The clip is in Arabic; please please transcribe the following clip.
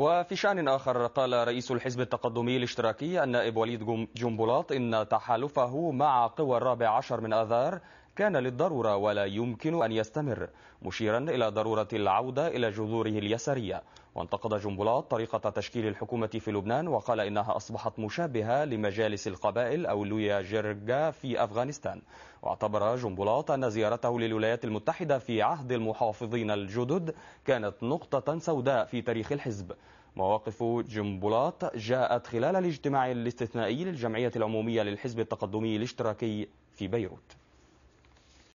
وفي شأن آخر قال رئيس الحزب التقدمي الاشتراكي النائب وليد جنبلاط إن تحالفه مع قوى الرابع عشر من آذار كان للضرورة ولا يمكن أن يستمر مشيرا إلى ضرورة العودة إلى جذوره اليسارية وانتقد جنبلاط طريقة تشكيل الحكومة في لبنان وقال إنها أصبحت مشابهة لمجالس القبائل أو لويا جيرجا في أفغانستان واعتبر جنبلاط أن زيارته للولايات المتحدة في عهد المحافظين الجدد كانت نقطة سوداء في تاريخ الحزب مواقف جنبلاط جاءت خلال الاجتماع الاستثنائي للجمعية العمومية للحزب التقدمي الاشتراكي في بيروت